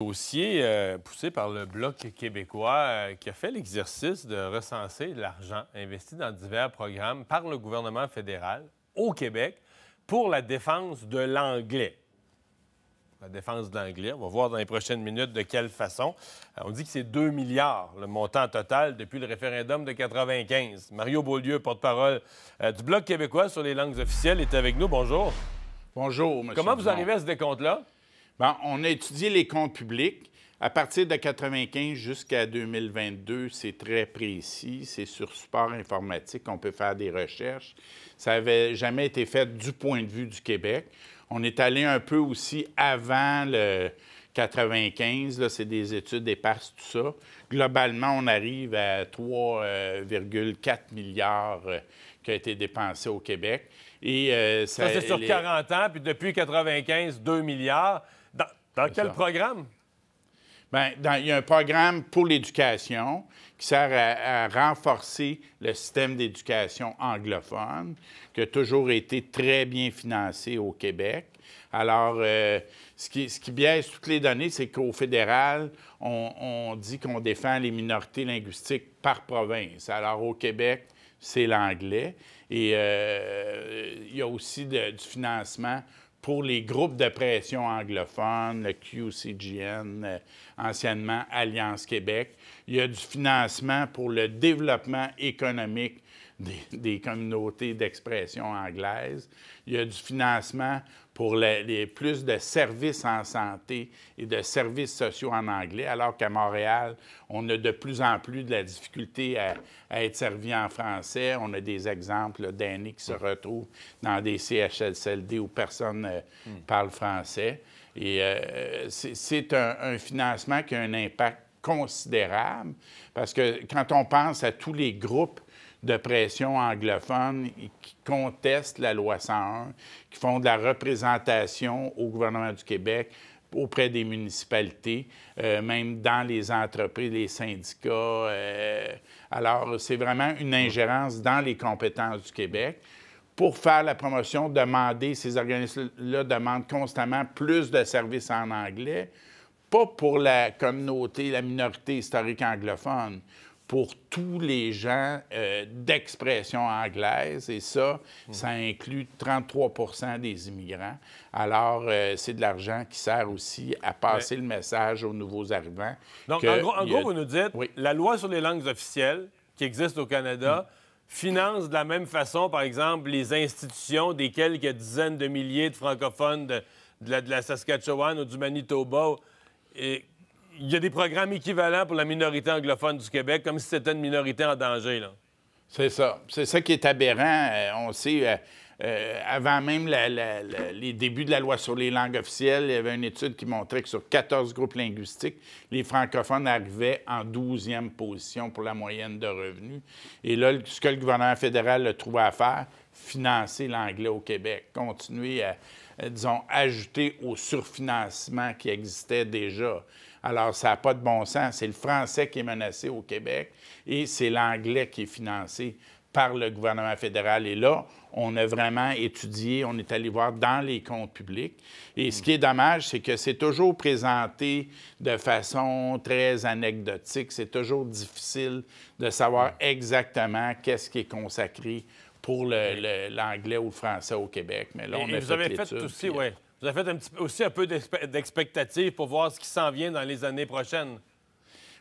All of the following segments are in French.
Dossier euh, poussé par le Bloc québécois euh, qui a fait l'exercice de recenser l'argent investi dans divers programmes par le gouvernement fédéral au Québec pour la défense de l'anglais. La défense de l'anglais, on va voir dans les prochaines minutes de quelle façon. Euh, on dit que c'est 2 milliards le montant total depuis le référendum de 95. Mario Beaulieu, porte-parole du Bloc québécois sur les langues officielles, est avec nous. Bonjour. Bonjour, monsieur. Comment vous arrivez à ce décompte-là? on a étudié les comptes publics. À partir de 1995 jusqu'à 2022, c'est très précis, c'est sur support informatique, qu'on peut faire des recherches. Ça n'avait jamais été fait du point de vue du Québec. On est allé un peu aussi avant le 95, c'est des études éparses, tout ça. Globalement, on arrive à 3,4 milliards euh, qui ont été dépensés au Québec. Euh, ça, c'est sur 40 ans, puis depuis 95, 2 milliards. Dans quel programme? Bien, il y a un programme pour l'éducation qui sert à, renforcer le système d'éducation anglophone, qui a toujours été très bien financé au Québec. Alors, euh, ce, qui, ce, qui, biaise toutes les données, c'est qu'au fédéral, on, dit qu'on défend les minorités linguistiques par province. Alors, au Québec, c'est l'anglais. Et euh, il y a aussi du financement pour les groupes de pression anglophones, le QCGN, euh, anciennement Alliance Québec. Il y a du financement pour le développement économique des, communautés d'expression anglaise. Il y a du financement pour les, plus de services en santé et de services sociaux en anglais, alors qu'à Montréal, on a de plus en plus de la difficulté à, être servi en français. On a des exemples d'années qui se mm. retrouvent dans des CHSLD où personne ne euh, mm. parle français. Et euh, c'est un financement qui a un impact considérable parce que quand on pense à tous les groupes de pression anglophone qui contestent la loi 101, qui font de la représentation au gouvernement du Québec auprès des municipalités, euh, même dans les entreprises, les syndicats. Euh, alors, c'est vraiment une ingérence dans les compétences du Québec. Pour faire la promotion, demander, ces organismes-là demandent constamment plus de services en anglais, pas pour la communauté, la minorité historique anglophone, pour tous les gens euh, d'expression anglaise, et ça, ça inclut 33 des immigrants. Alors, euh, c'est de l'argent qui sert aussi à passer le message aux nouveaux arrivants. Donc, en gros, vous nous dites, la loi sur les langues officielles qui existe au Canada mm. finance de la même façon, par exemple, les institutions des quelques dizaines de milliers de francophones de, la, Saskatchewan ou du Manitoba. Et il y a des programmes équivalents pour la minorité anglophone du Québec, comme si c'était une minorité en danger. C'est ça. C'est ça qui est aberrant. Euh, on sait, euh, euh, avant même les débuts de la loi sur les langues officielles, il y avait une étude qui montrait que sur 14 groupes linguistiques, les francophones arrivaient en 12e position pour la moyenne de revenus. Et là, ce que le gouvernement fédéral a trouvé à faire, financer l'anglais au Québec, continuer à, disons, ajouter au surfinancement qui existait déjà. Alors, ça n'a pas de bon sens. C'est le français qui est menacé au Québec et c'est l'anglais qui est financé par le gouvernement fédéral. Et là, on a vraiment étudié, on est allé voir dans les comptes publics. Et ce qui est dommage, c'est que c'est toujours présenté de façon très anecdotique. C'est toujours difficile de savoir exactement qu'est-ce qui est consacré pour l'anglais ou le français au Québec. Mais là, on et vous avez fait aussi, euh, vous avez fait aussi un peu d'expectative pour voir ce qui s'en vient dans les années prochaines.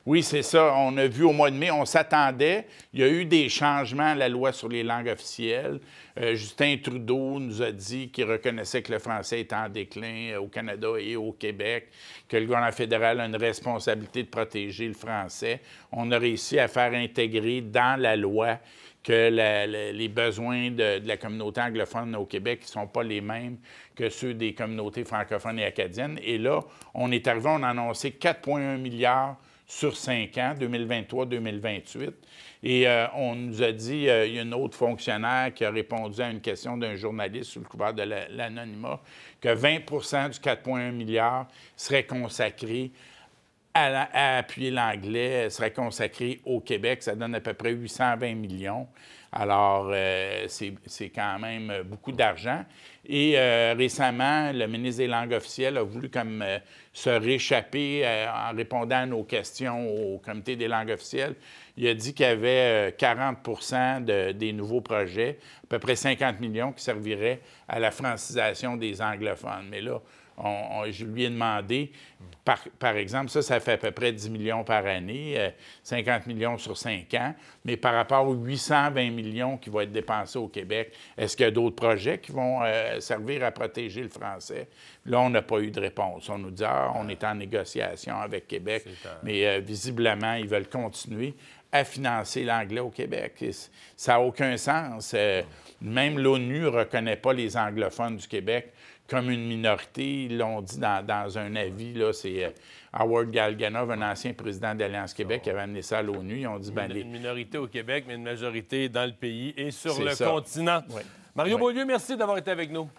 Oui, c'est ça. On a vu au mois de mai, on s'attendait. Il y a eu des changements à la loi sur les langues officielles. Euh, Justin Trudeau nous a dit qu'il reconnaissait que le français est en déclin euh, au Canada et au Québec, que le gouvernement fédéral a une responsabilité de protéger le français. On a réussi à faire intégrer dans la loi que les besoins de, de, la communauté anglophone au Québec ne sont pas les mêmes que ceux des communautés francophones et acadiennes. Et là, on est arrivé, on a annoncé 4,1 milliards sur cinq ans, 2023-2028. Et euh, on nous a dit, euh, il y a une autre fonctionnaire qui a répondu à une question d'un journaliste sous le couvert de l'anonymat, que 20 du 4,1 milliard serait consacré à appuyer l'anglais, serait consacré au Québec. Ça donne à peu près 820 millions. Alors, euh, c'est quand même beaucoup d'argent. Et euh, récemment, le ministre des Langues officielles a voulu comme euh, se réchapper en répondant à nos questions au comité des langues officielles. Il a dit qu'il y avait 40 des nouveaux projets, à peu près 50 millions, qui serviraient à la francisation des anglophones. Mais là, je lui ai demandé, par, exemple, ça, ça fait à peu près 10 millions par année, 50 euh, millions sur 5 ans, mais par rapport aux 820 millions qui vont être dépensés au Québec, est-ce qu'il y a d'autres projets qui vont euh, servir à protéger le français? Là, on n'a pas eu de réponse. On nous dit, ah, on est en négociation avec Québec, mais euh, visiblement, ils veulent continuer à financer l'anglais au Québec. Ça n'a aucun sens. même l'ONU ne reconnaît pas les anglophones du Québec comme une minorité. Ils l'ont dit dans, un avis, là, c'est euh, Howard Galganov, un ancien président d'Alliance Québec, qui avait amené ça à l'ONU. Ils ont dit... Ben, les... minorité au Québec, mais une majorité dans le pays et sur le continent. Mario Beaulieu, merci d'avoir été avec nous.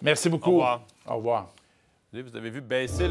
Merci beaucoup. Au revoir. Au revoir. Vous avez vu baisser